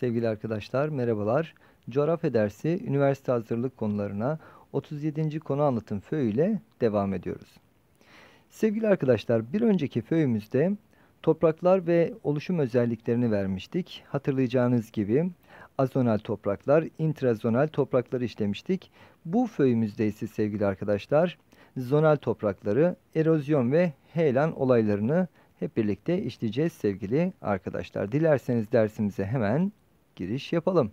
Sevgili arkadaşlar merhabalar. Coğrafya dersi üniversite hazırlık konularına 37. konu anlatım föy ile devam ediyoruz. Sevgili arkadaşlar bir önceki föyümüzde topraklar ve oluşum özelliklerini vermiştik. Hatırlayacağınız gibi azonal topraklar, intrazonal toprakları işlemiştik. Bu föyümüzde ise sevgili arkadaşlar zonal toprakları, erozyon ve heyelan olaylarını hep birlikte işleyeceğiz sevgili arkadaşlar. Dilerseniz dersimize hemen giriş yapalım.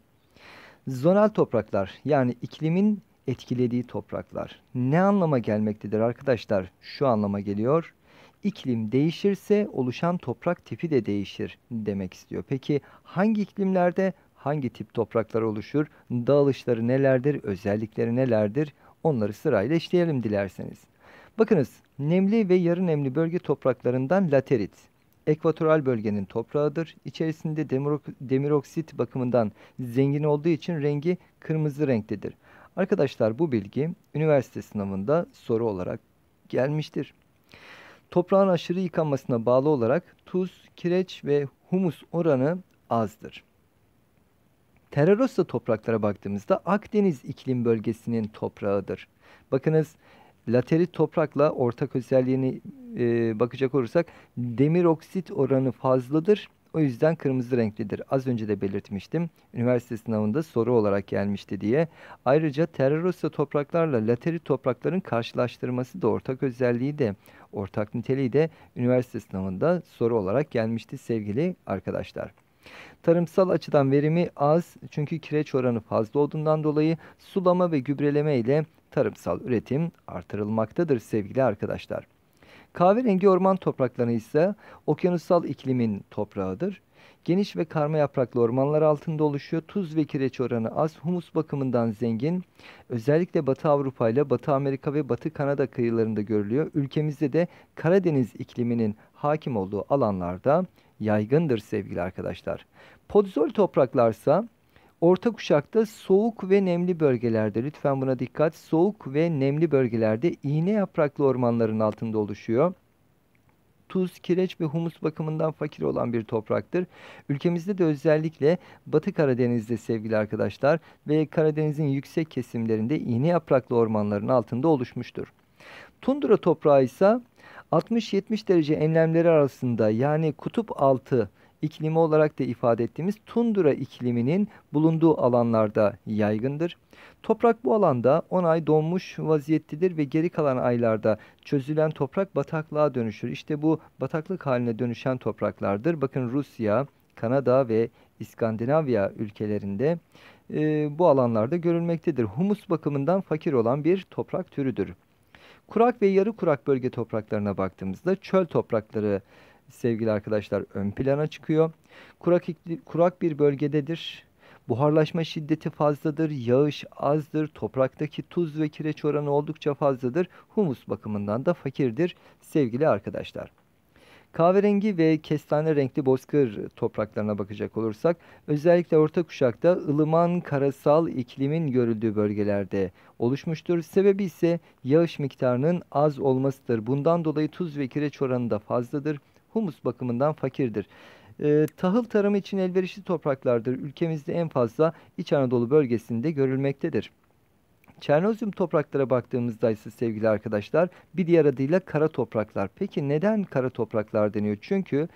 Zonal topraklar yani iklimin etkilediği topraklar ne anlama gelmektedir arkadaşlar? Şu anlama geliyor. İklim değişirse oluşan toprak tipi de değişir demek istiyor. Peki hangi iklimlerde hangi tip topraklar oluşur? Dağılışları nelerdir? Özellikleri nelerdir? Onları sırayla işleyelim dilerseniz. Bakınız nemli ve yarı nemli bölge topraklarından laterit, ekvatoral bölgenin toprağıdır. İçerisinde demir, demiroksit bakımından zengin olduğu için rengi kırmızı renktedir. Arkadaşlar bu bilgi üniversite sınavında soru olarak gelmiştir. Toprağın aşırı yıkanmasına bağlı olarak tuz, kireç ve humus oranı azdır. Terrarossa topraklara baktığımızda Akdeniz iklim bölgesinin toprağıdır. Bakınız laterit toprakla ortak özelliğini e, bakacak olursak demir oksit oranı fazladır. O yüzden kırmızı renklidir. Az önce de belirtmiştim. Üniversite sınavında soru olarak gelmişti diye. Ayrıca terrosa topraklarla laterit toprakların karşılaştırması da ortak özelliği de ortak niteliği de üniversite sınavında soru olarak gelmişti sevgili arkadaşlar. Tarımsal açıdan verimi az çünkü kireç oranı fazla olduğundan dolayı sulama ve gübreleme ile tarımsal üretim artırılmaktadır sevgili arkadaşlar. Kahverengi orman toprakları ise okyanusal iklimin toprağıdır. Geniş ve karma yapraklı ormanlar altında oluşuyor. Tuz ve kireç oranı az, humus bakımından zengin. Özellikle Batı Avrupa ile Batı Amerika ve Batı Kanada kıyılarında görülüyor. Ülkemizde de Karadeniz ikliminin hakim olduğu alanlarda yaygındır sevgili arkadaşlar. Podzol topraklarsa Orta kuşakta soğuk ve nemli bölgelerde lütfen buna dikkat. Soğuk ve nemli bölgelerde iğne yapraklı ormanların altında oluşuyor tuz, kireç ve humus bakımından fakir olan bir topraktır. Ülkemizde de özellikle Batı Karadeniz'de sevgili arkadaşlar ve Karadeniz'in yüksek kesimlerinde iğne yapraklı ormanların altında oluşmuştur. Tundra toprağı ise 60-70 derece enlemleri arasında yani kutup altı iklimi olarak da ifade ettiğimiz tundra ikliminin bulunduğu alanlarda yaygındır. Toprak bu alanda 10 ay donmuş vaziyettedir ve geri kalan aylarda çözülen toprak bataklığa dönüşür. İşte bu bataklık haline dönüşen topraklardır. Bakın Rusya, Kanada ve İskandinavya ülkelerinde e, bu alanlarda görülmektedir. Humus bakımından fakir olan bir toprak türüdür. Kurak ve yarı kurak bölge topraklarına baktığımızda çöl toprakları sevgili arkadaşlar ön plana çıkıyor. Kurak, kurak bir bölgededir. Buharlaşma şiddeti fazladır, yağış azdır, topraktaki tuz ve kireç oranı oldukça fazladır, humus bakımından da fakirdir sevgili arkadaşlar. Kahverengi ve kestane renkli bozkır topraklarına bakacak olursak özellikle orta kuşakta ılıman karasal iklimin görüldüğü bölgelerde oluşmuştur. Sebebi ise yağış miktarının az olmasıdır. Bundan dolayı tuz ve kireç oranı da fazladır humus bakımından fakirdir. E, tahıl tarımı için elverişli topraklardır. Ülkemizde en fazla İç Anadolu bölgesinde görülmektedir. Çernozyum topraklara baktığımızda ise sevgili arkadaşlar bir diğer adıyla kara topraklar. Peki neden kara topraklar deniyor? Çünkü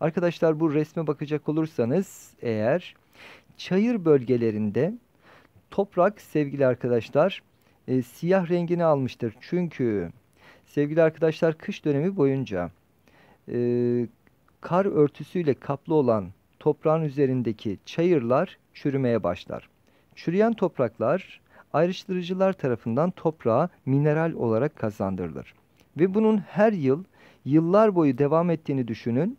arkadaşlar bu resme bakacak olursanız eğer çayır bölgelerinde toprak sevgili arkadaşlar e, siyah rengini almıştır. Çünkü sevgili arkadaşlar kış dönemi boyunca e, kar örtüsüyle kaplı olan toprağın üzerindeki çayırlar çürümeye başlar. Çürüyen topraklar ayrıştırıcılar tarafından toprağa mineral olarak kazandırılır. Ve bunun her yıl yıllar boyu devam ettiğini düşünün.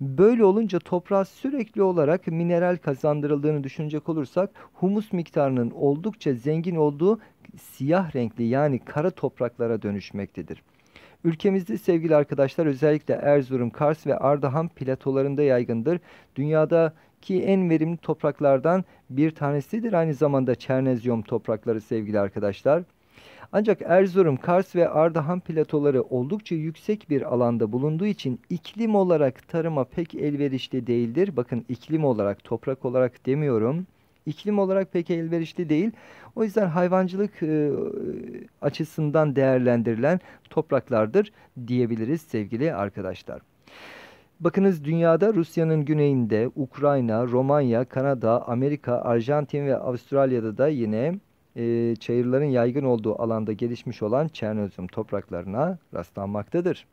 Böyle olunca toprağa sürekli olarak mineral kazandırıldığını düşünecek olursak humus miktarının oldukça zengin olduğu siyah renkli yani kara topraklara dönüşmektedir. Ülkemizde sevgili arkadaşlar özellikle Erzurum, Kars ve Ardahan platolarında yaygındır. Dünyadaki en verimli topraklardan bir tanesidir aynı zamanda çernezyum toprakları sevgili arkadaşlar. Ancak Erzurum, Kars ve Ardahan platoları oldukça yüksek bir alanda bulunduğu için iklim olarak tarıma pek elverişli değildir. Bakın iklim olarak, toprak olarak demiyorum iklim olarak pek elverişli değil. O yüzden hayvancılık e, açısından değerlendirilen topraklardır diyebiliriz sevgili arkadaşlar. Bakınız dünyada Rusya'nın güneyinde Ukrayna, Romanya, Kanada, Amerika, Arjantin ve Avustralya'da da yine e, çayırların yaygın olduğu alanda gelişmiş olan Çernozem topraklarına rastlanmaktadır.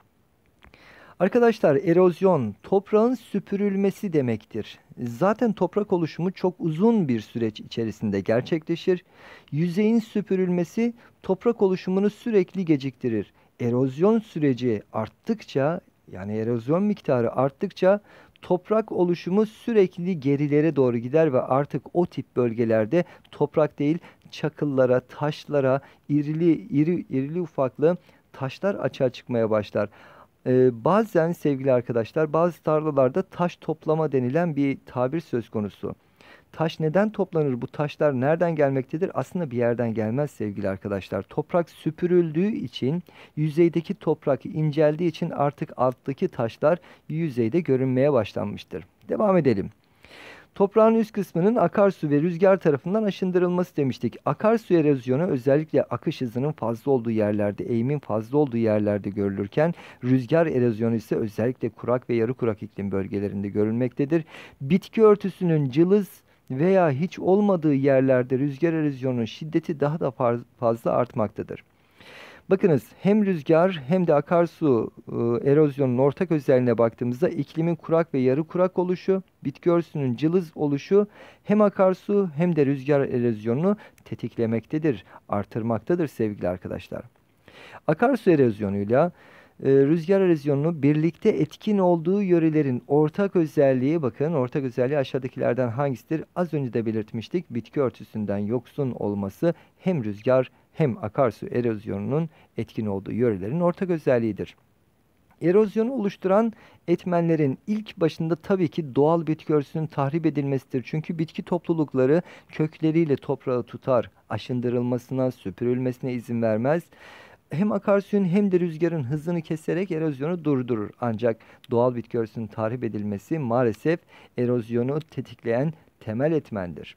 Arkadaşlar erozyon toprağın süpürülmesi demektir. Zaten toprak oluşumu çok uzun bir süreç içerisinde gerçekleşir. Yüzeyin süpürülmesi toprak oluşumunu sürekli geciktirir. Erozyon süreci arttıkça yani erozyon miktarı arttıkça toprak oluşumu sürekli gerilere doğru gider ve artık o tip bölgelerde toprak değil çakıllara, taşlara, irili iri irili ufaklı taşlar açığa çıkmaya başlar. Ee, bazen sevgili arkadaşlar bazı tarlalarda taş toplama denilen bir tabir söz konusu. Taş neden toplanır? Bu taşlar nereden gelmektedir? Aslında bir yerden gelmez sevgili arkadaşlar. Toprak süpürüldüğü için yüzeydeki toprak inceldiği için artık alttaki taşlar yüzeyde görünmeye başlanmıştır. Devam edelim. Toprağın üst kısmının akarsu ve rüzgar tarafından aşındırılması demiştik. Akarsu erozyonu özellikle akış hızının fazla olduğu yerlerde, eğimin fazla olduğu yerlerde görülürken rüzgar erozyonu ise özellikle kurak ve yarı kurak iklim bölgelerinde görülmektedir. Bitki örtüsünün cılız veya hiç olmadığı yerlerde rüzgar erozyonunun şiddeti daha da fazla artmaktadır. Bakınız hem rüzgar hem de akarsu e, erozyonun ortak özelliğine baktığımızda iklimin kurak ve yarı kurak oluşu, bitki örtüsünün cılız oluşu hem akarsu hem de rüzgar erozyonunu tetiklemektedir, artırmaktadır sevgili arkadaşlar. Akarsu erozyonuyla e, rüzgar erozyonunu birlikte etkin olduğu yörelerin ortak özelliği bakın ortak özelliği aşağıdakilerden hangisidir? Az önce de belirtmiştik bitki örtüsünden yoksun olması hem rüzgar hem akarsu erozyonunun etkin olduğu yörelerin ortak özelliğidir. Erozyonu oluşturan etmenlerin ilk başında tabii ki doğal bitki örtüsünün tahrip edilmesidir. Çünkü bitki toplulukları kökleriyle toprağı tutar, aşındırılmasına, süpürülmesine izin vermez hem akarsuyun hem de rüzgarın hızını keserek erozyonu durdurur. Ancak doğal bitki örtüsünün tahrip edilmesi maalesef erozyonu tetikleyen temel etmendir.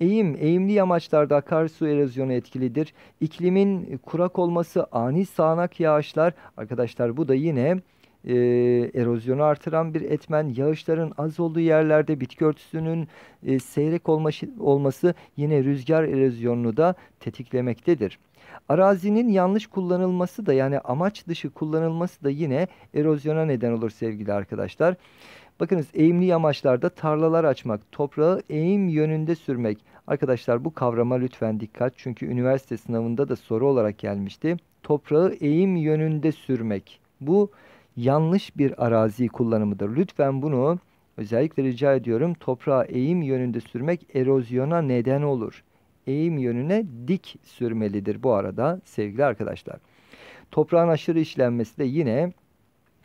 Eğim, eğimli yamaçlarda akarsu erozyonu etkilidir. İklimin kurak olması, ani sağanak yağışlar. Arkadaşlar bu da yine e, erozyonu artıran bir etmen. Yağışların az olduğu yerlerde bitki örtüsünün e, seyrek olması, olması yine rüzgar erozyonunu da tetiklemektedir. Arazinin yanlış kullanılması da yani amaç dışı kullanılması da yine erozyona neden olur sevgili arkadaşlar. Bakınız eğimli yamaçlarda tarlalar açmak, toprağı eğim yönünde sürmek. Arkadaşlar bu kavrama lütfen dikkat çünkü üniversite sınavında da soru olarak gelmişti. Toprağı eğim yönünde sürmek. Bu yanlış bir arazi kullanımıdır. Lütfen bunu özellikle rica ediyorum toprağı eğim yönünde sürmek erozyona neden olur. Eğim yönüne dik sürmelidir bu arada sevgili arkadaşlar. Toprağın aşırı işlenmesi de yine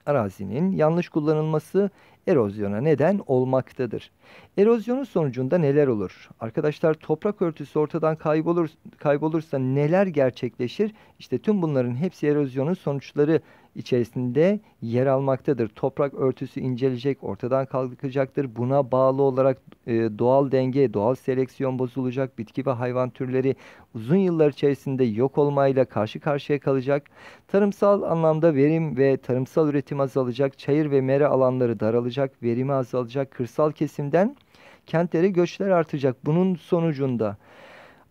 arazinin yanlış kullanılması erozyona neden olmaktadır. Erozyonun sonucunda neler olur? Arkadaşlar toprak örtüsü ortadan kaybolur, kaybolursa neler gerçekleşir? İşte tüm bunların hepsi erozyonun sonuçları içerisinde yer almaktadır. Toprak örtüsü incelecek, ortadan kalkacaktır. Buna bağlı olarak e, doğal denge, doğal seleksiyon bozulacak. Bitki ve hayvan türleri uzun yıllar içerisinde yok olmayla karşı karşıya kalacak. Tarımsal anlamda verim ve tarımsal üretim azalacak. Çayır ve mera alanları daralacak, verimi azalacak. Kırsal kesimden kentlere göçler artacak. Bunun sonucunda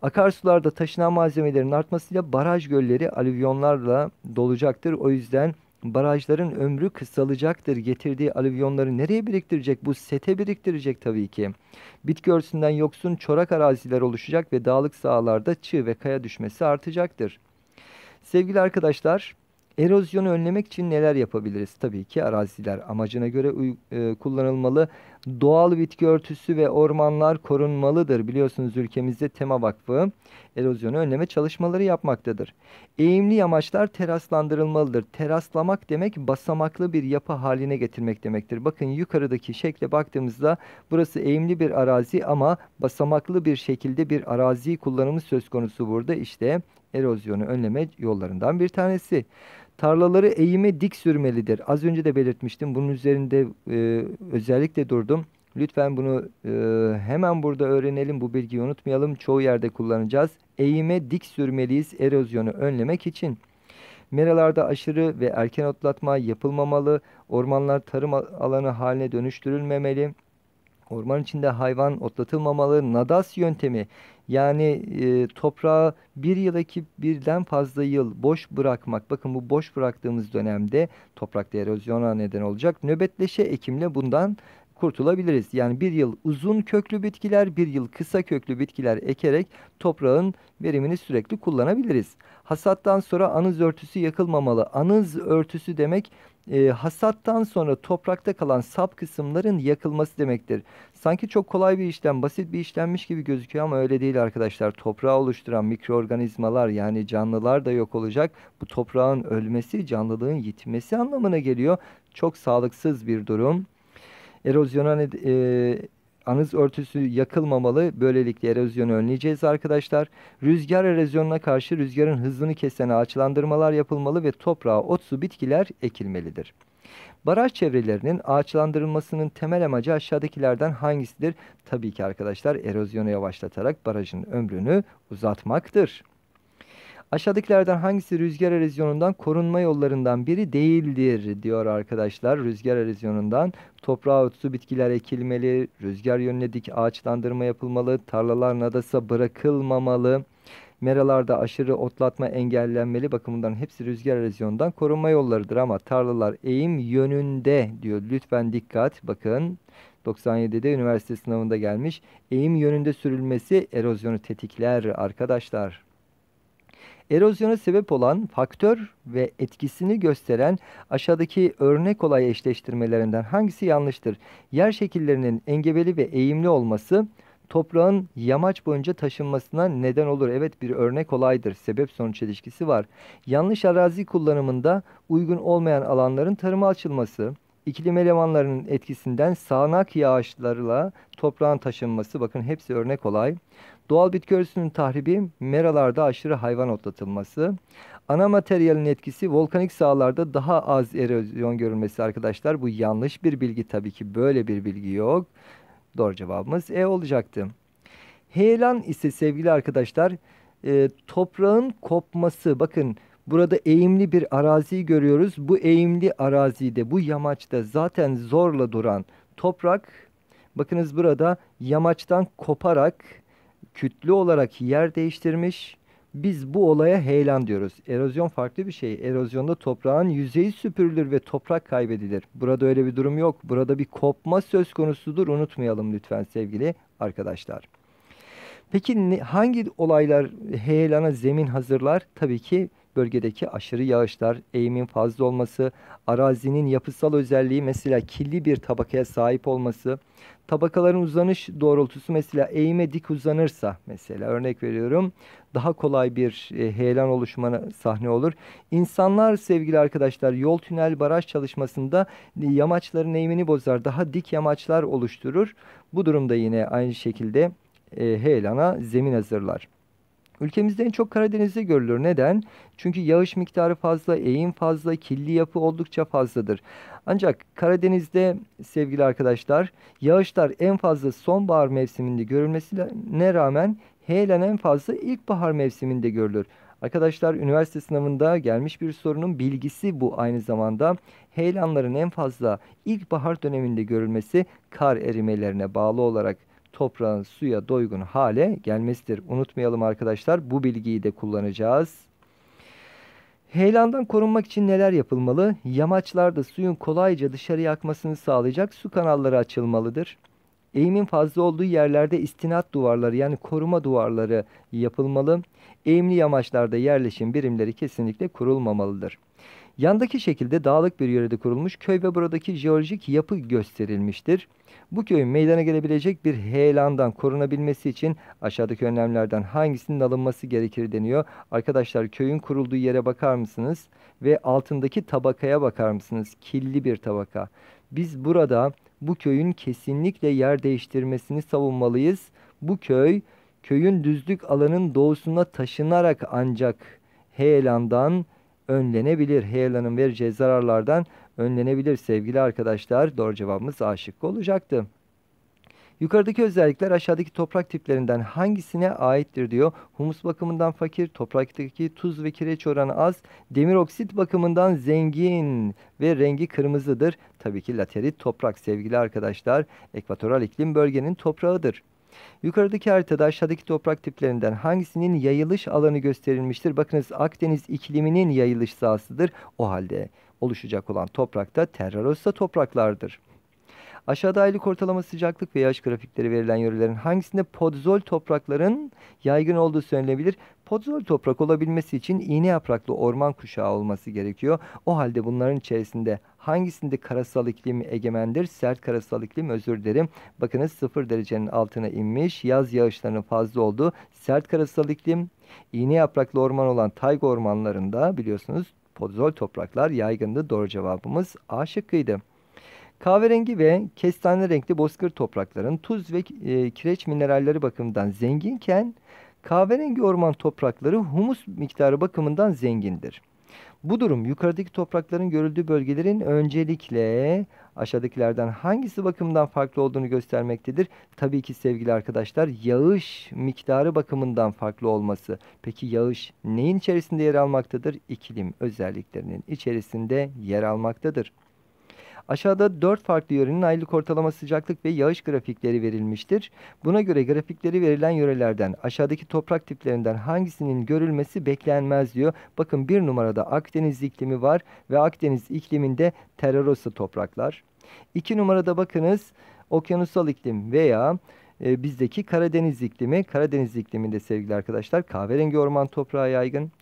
Akarsularda taşınan malzemelerin artmasıyla baraj gölleri alüvyonlarla dolacaktır. O yüzden barajların ömrü kısalacaktır. Getirdiği alüvyonları nereye biriktirecek? Bu sete biriktirecek tabii ki. Bitki örtüsünden yoksun çorak araziler oluşacak ve dağlık sahalarda çığ ve kaya düşmesi artacaktır. Sevgili arkadaşlar, Erozyonu önlemek için neler yapabiliriz? Tabii ki araziler amacına göre e, kullanılmalı. Doğal bitki örtüsü ve ormanlar korunmalıdır. Biliyorsunuz ülkemizde Tema Vakfı erozyonu önleme çalışmaları yapmaktadır. Eğimli yamaçlar teraslandırılmalıdır. Teraslamak demek basamaklı bir yapı haline getirmek demektir. Bakın yukarıdaki şekle baktığımızda burası eğimli bir arazi ama basamaklı bir şekilde bir arazi kullanımı söz konusu burada. İşte erozyonu önleme yollarından bir tanesi. Tarlaları eğime dik sürmelidir. Az önce de belirtmiştim. Bunun üzerinde e, özellikle durdum. Lütfen bunu e, hemen burada öğrenelim. Bu bilgiyi unutmayalım. Çoğu yerde kullanacağız. Eğime dik sürmeliyiz erozyonu önlemek için. Meralarda aşırı ve erken otlatma yapılmamalı. Ormanlar tarım alanı haline dönüştürülmemeli. Orman içinde hayvan otlatılmamalı. Nadas yöntemi yani e, toprağı bir yıldaki birden fazla yıl boş bırakmak. Bakın bu boş bıraktığımız dönemde toprakta erozyona neden olacak. Nöbetleşe ekimle bundan kurtulabiliriz. Yani bir yıl uzun köklü bitkiler, bir yıl kısa köklü bitkiler ekerek toprağın verimini sürekli kullanabiliriz. Hasattan sonra anız örtüsü yakılmamalı. Anız örtüsü demek e, hasattan sonra toprakta kalan sap kısımların yakılması demektir. Sanki çok kolay bir işlem, basit bir işlenmiş gibi gözüküyor ama öyle değil arkadaşlar. Toprağı oluşturan mikroorganizmalar yani canlılar da yok olacak. Bu toprağın ölmesi, canlılığın yitmesi anlamına geliyor. Çok sağlıksız bir durum. Erozyona e, anız örtüsü yakılmamalı. Böylelikle erozyonu önleyeceğiz arkadaşlar. Rüzgar erozyonuna karşı rüzgarın hızını kesen ağaçlandırmalar yapılmalı ve toprağa ot su bitkiler ekilmelidir. Baraj çevrelerinin ağaçlandırılmasının temel amacı aşağıdakilerden hangisidir? Tabii ki arkadaşlar erozyonu yavaşlatarak barajın ömrünü uzatmaktır. Aşağıdakilerden hangisi rüzgar erozyonundan korunma yollarından biri değildir diyor arkadaşlar. Rüzgar erozyonundan toprağa otsu bitkiler ekilmeli, rüzgar yönüne dik ağaçlandırma yapılmalı, tarlalar nadasa bırakılmamalı. Meralarda aşırı otlatma engellenmeli. Bakın bunların hepsi rüzgar erozyonundan korunma yollarıdır ama tarlalar eğim yönünde diyor. Lütfen dikkat bakın. 97'de üniversite sınavında gelmiş. Eğim yönünde sürülmesi erozyonu tetikler arkadaşlar. Erozyona sebep olan faktör ve etkisini gösteren aşağıdaki örnek olay eşleştirmelerinden hangisi yanlıştır? Yer şekillerinin engebeli ve eğimli olması toprağın yamaç boyunca taşınmasına neden olur. Evet bir örnek olaydır. Sebep sonuç ilişkisi var. Yanlış arazi kullanımında uygun olmayan alanların tarıma açılması, iklim elemanlarının etkisinden sağanak yağışlarla toprağın taşınması bakın hepsi örnek olay. Doğal bitki örtüsünün tahribi, meralarda aşırı hayvan otlatılması. Ana materyalin etkisi volkanik sahalarda daha az erozyon görülmesi arkadaşlar. Bu yanlış bir bilgi tabii ki böyle bir bilgi yok. Doğru cevabımız E olacaktı. Heyelan ise sevgili arkadaşlar e, toprağın kopması bakın burada eğimli bir araziyi görüyoruz. Bu eğimli arazide bu yamaçta zaten zorla duran toprak bakınız burada yamaçtan koparak kütle olarak yer değiştirmiş. Biz bu olaya heyelan diyoruz. Erozyon farklı bir şey. Erozyonda toprağın yüzeyi süpürülür ve toprak kaybedilir. Burada öyle bir durum yok. Burada bir kopma söz konusudur. Unutmayalım lütfen sevgili arkadaşlar. Peki hangi olaylar heyelana zemin hazırlar? Tabii ki bölgedeki aşırı yağışlar, eğimin fazla olması, arazinin yapısal özelliği mesela kirli bir tabakaya sahip olması, tabakaların uzanış doğrultusu mesela eğime dik uzanırsa mesela örnek veriyorum daha kolay bir e, heyelan oluşmana sahne olur. İnsanlar sevgili arkadaşlar yol tünel baraj çalışmasında e, yamaçların eğimini bozar. Daha dik yamaçlar oluşturur. Bu durumda yine aynı şekilde e, heyelana zemin hazırlar. Ülkemizde en çok Karadeniz'de görülür. Neden? Çünkü yağış miktarı fazla, eğim fazla, kirli yapı oldukça fazladır. Ancak Karadeniz'de sevgili arkadaşlar yağışlar en fazla sonbahar mevsiminde görülmesine rağmen heyelen en fazla ilkbahar mevsiminde görülür. Arkadaşlar üniversite sınavında gelmiş bir sorunun bilgisi bu aynı zamanda. Heyelanların en fazla ilkbahar döneminde görülmesi kar erimelerine bağlı olarak toprağın suya doygun hale gelmesidir. Unutmayalım arkadaşlar bu bilgiyi de kullanacağız. Heyelandan korunmak için neler yapılmalı? Yamaçlarda suyun kolayca dışarıya akmasını sağlayacak su kanalları açılmalıdır. Eğimin fazla olduğu yerlerde istinat duvarları yani koruma duvarları yapılmalı. Eğimli yamaçlarda yerleşim birimleri kesinlikle kurulmamalıdır. Yandaki şekilde dağlık bir yörede kurulmuş köy ve buradaki jeolojik yapı gösterilmiştir. Bu köyün meydana gelebilecek bir heyelandan korunabilmesi için aşağıdaki önlemlerden hangisinin alınması gerekir deniyor. Arkadaşlar köyün kurulduğu yere bakar mısınız? Ve altındaki tabakaya bakar mısınız? Killi bir tabaka. Biz burada bu köyün kesinlikle yer değiştirmesini savunmalıyız. Bu köy köyün düzlük alanın doğusuna taşınarak ancak heyelandan önlenebilir. Heyelanın vereceği zararlardan önlenebilir sevgili arkadaşlar. Doğru cevabımız A şıkkı olacaktı. Yukarıdaki özellikler aşağıdaki toprak tiplerinden hangisine aittir diyor. Humus bakımından fakir, topraktaki tuz ve kireç oranı az, demir oksit bakımından zengin ve rengi kırmızıdır. Tabii ki laterit toprak sevgili arkadaşlar ekvatoral iklim bölgenin toprağıdır. Yukarıdaki haritada aşağıdaki toprak tiplerinden hangisinin yayılış alanı gösterilmiştir? Bakınız Akdeniz ikliminin yayılış sahasıdır. O halde oluşacak olan toprak da terrarossa topraklardır. Aşağıda aylık ortalama sıcaklık ve yaş grafikleri verilen yörelerin hangisinde podzol toprakların yaygın olduğu söylenebilir? Podzol toprak olabilmesi için iğne yapraklı orman kuşağı olması gerekiyor. O halde bunların içerisinde Hangisinde karasal iklim egemendir? Sert karasal iklim özür dilerim. Bakınız 0 derecenin altına inmiş. Yaz yağışlarının fazla olduğu sert karasal iklim. İğne yapraklı orman olan tayga ormanlarında biliyorsunuz podzol topraklar yaygındı. Doğru cevabımız A şıkkıydı. Kahverengi ve kestane renkli bozkır toprakların tuz ve e, kireç mineralleri bakımından zenginken kahverengi orman toprakları humus miktarı bakımından zengindir. Bu durum yukarıdaki toprakların görüldüğü bölgelerin öncelikle aşağıdakilerden hangisi bakımından farklı olduğunu göstermektedir. Tabii ki sevgili arkadaşlar yağış miktarı bakımından farklı olması. Peki yağış neyin içerisinde yer almaktadır? İklim özelliklerinin içerisinde yer almaktadır. Aşağıda 4 farklı yörenin aylık ortalama sıcaklık ve yağış grafikleri verilmiştir. Buna göre grafikleri verilen yörelerden aşağıdaki toprak tiplerinden hangisinin görülmesi beklenmez diyor. Bakın bir numarada Akdeniz iklimi var ve Akdeniz ikliminde terorosa topraklar. İki numarada bakınız okyanusal iklim veya e, bizdeki Karadeniz iklimi. Karadeniz ikliminde sevgili arkadaşlar kahverengi orman toprağı yaygın.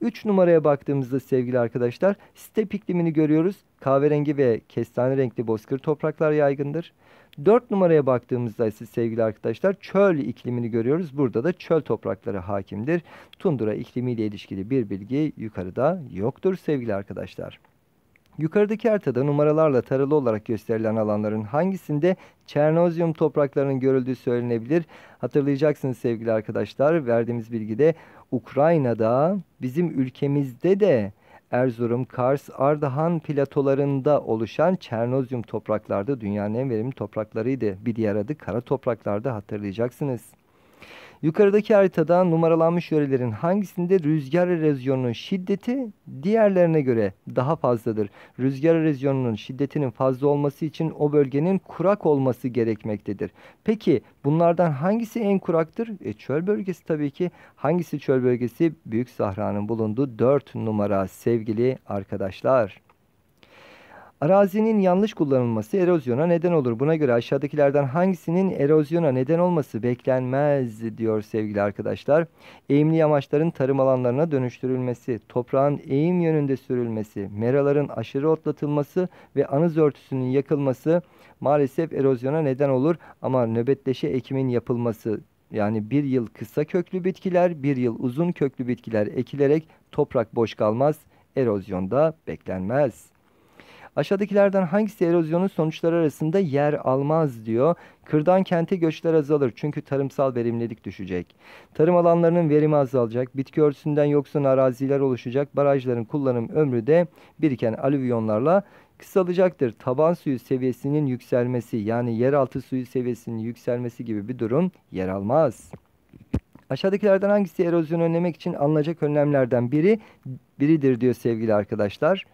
3 numaraya baktığımızda sevgili arkadaşlar step iklimini görüyoruz kahverengi ve kestane renkli bozkır topraklar yaygındır. Dört numaraya baktığımızda ise sevgili arkadaşlar çöl iklimini görüyoruz. Burada da çöl toprakları hakimdir. Tundura iklimiyle ilişkili bir bilgi yukarıda yoktur sevgili arkadaşlar. Yukarıdaki haritada numaralarla taralı olarak gösterilen alanların hangisinde çernozyum topraklarının görüldüğü söylenebilir? Hatırlayacaksınız sevgili arkadaşlar verdiğimiz bilgide Ukrayna'da bizim ülkemizde de Erzurum, Kars, Ardahan platolarında oluşan Çernozyum topraklarda dünyanın en verimli topraklarıydı. Bir diğer adı kara topraklarda hatırlayacaksınız. Yukarıdaki haritada numaralanmış yörelerin hangisinde rüzgar erozyonunun şiddeti diğerlerine göre daha fazladır? Rüzgar erozyonunun şiddetinin fazla olması için o bölgenin kurak olması gerekmektedir. Peki bunlardan hangisi en kuraktır? E, çöl bölgesi tabii ki. Hangisi çöl bölgesi? Büyük Sahra'nın bulunduğu 4 numara sevgili arkadaşlar. Arazinin yanlış kullanılması erozyona neden olur. Buna göre aşağıdakilerden hangisinin erozyona neden olması beklenmez diyor sevgili arkadaşlar. Eğimli yamaçların tarım alanlarına dönüştürülmesi, toprağın eğim yönünde sürülmesi, meraların aşırı otlatılması ve anız örtüsünün yakılması maalesef erozyona neden olur. Ama nöbetleşe ekimin yapılması yani bir yıl kısa köklü bitkiler, bir yıl uzun köklü bitkiler ekilerek toprak boş kalmaz, erozyonda beklenmez. Aşağıdakilerden hangisi erozyonun sonuçları arasında yer almaz diyor. Kırdan kente göçler azalır çünkü tarımsal verimlilik düşecek. Tarım alanlarının verimi azalacak. Bitki örtüsünden yoksun araziler oluşacak. Barajların kullanım ömrü de biriken alüvyonlarla kısalacaktır. Taban suyu seviyesinin yükselmesi yani yeraltı suyu seviyesinin yükselmesi gibi bir durum yer almaz. Aşağıdakilerden hangisi erozyonu önlemek için alınacak önlemlerden biri biridir diyor sevgili arkadaşlar.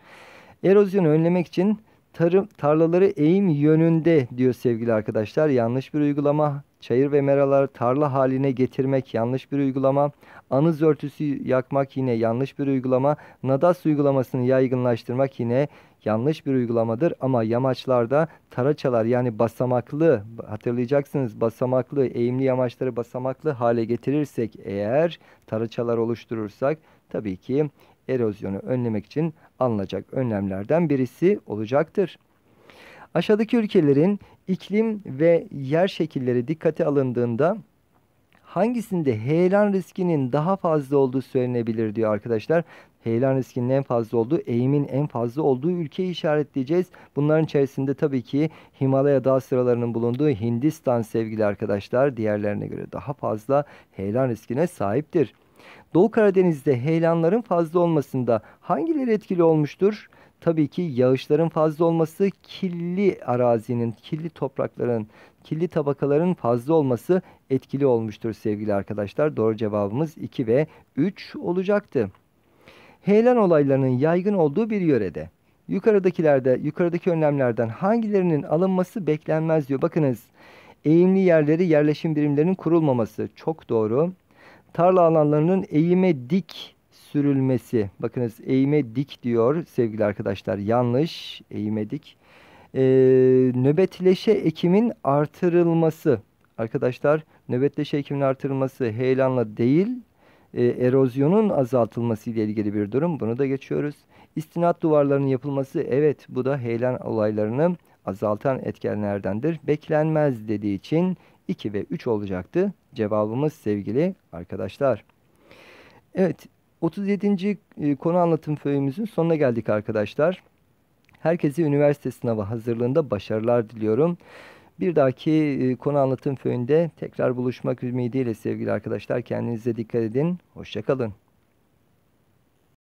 Erozyonu önlemek için tarım, tarlaları eğim yönünde diyor sevgili arkadaşlar. Yanlış bir uygulama. Çayır ve meralar tarla haline getirmek yanlış bir uygulama. Anız örtüsü yakmak yine yanlış bir uygulama. Nadas uygulamasını yaygınlaştırmak yine yanlış bir uygulamadır. Ama yamaçlarda taraçalar yani basamaklı hatırlayacaksınız basamaklı eğimli yamaçları basamaklı hale getirirsek eğer taraçalar oluşturursak tabii ki erozyonu önlemek için alınacak önlemlerden birisi olacaktır. Aşağıdaki ülkelerin iklim ve yer şekilleri dikkate alındığında hangisinde heyelan riskinin daha fazla olduğu söylenebilir diyor arkadaşlar. Heyelan riskinin en fazla olduğu, eğimin en fazla olduğu ülkeyi işaretleyeceğiz. Bunların içerisinde tabii ki Himalaya dağ sıralarının bulunduğu Hindistan sevgili arkadaşlar diğerlerine göre daha fazla heyelan riskine sahiptir. Doğu Karadeniz'de heyelanların fazla olmasında hangileri etkili olmuştur? Tabii ki yağışların fazla olması, kirli arazinin, kirli toprakların, kirli tabakaların fazla olması etkili olmuştur sevgili arkadaşlar. Doğru cevabımız 2 ve 3 olacaktı. Heyelan olaylarının yaygın olduğu bir yörede. Yukarıdakilerde, yukarıdaki önlemlerden hangilerinin alınması beklenmez diyor. Bakınız eğimli yerleri yerleşim birimlerinin kurulmaması çok doğru tarla alanlarının eğime dik sürülmesi. Bakınız eğime dik diyor sevgili arkadaşlar. Yanlış eğime dik. Ee, nöbetleşe ekimin artırılması. Arkadaşlar nöbetleşe ekimin artırılması heyelanla değil e, erozyonun azaltılması ile ilgili bir durum. Bunu da geçiyoruz. İstinat duvarlarının yapılması evet bu da heyelan olaylarını azaltan etkenlerdendir. Beklenmez dediği için 2 ve 3 olacaktı cevabımız sevgili arkadaşlar. Evet 37. E, konu anlatım föyümüzün sonuna geldik arkadaşlar. Herkese üniversite sınavı hazırlığında başarılar diliyorum. Bir dahaki e, konu anlatım föyünde tekrar buluşmak ümidiyle sevgili arkadaşlar. Kendinize dikkat edin. Hoşçakalın.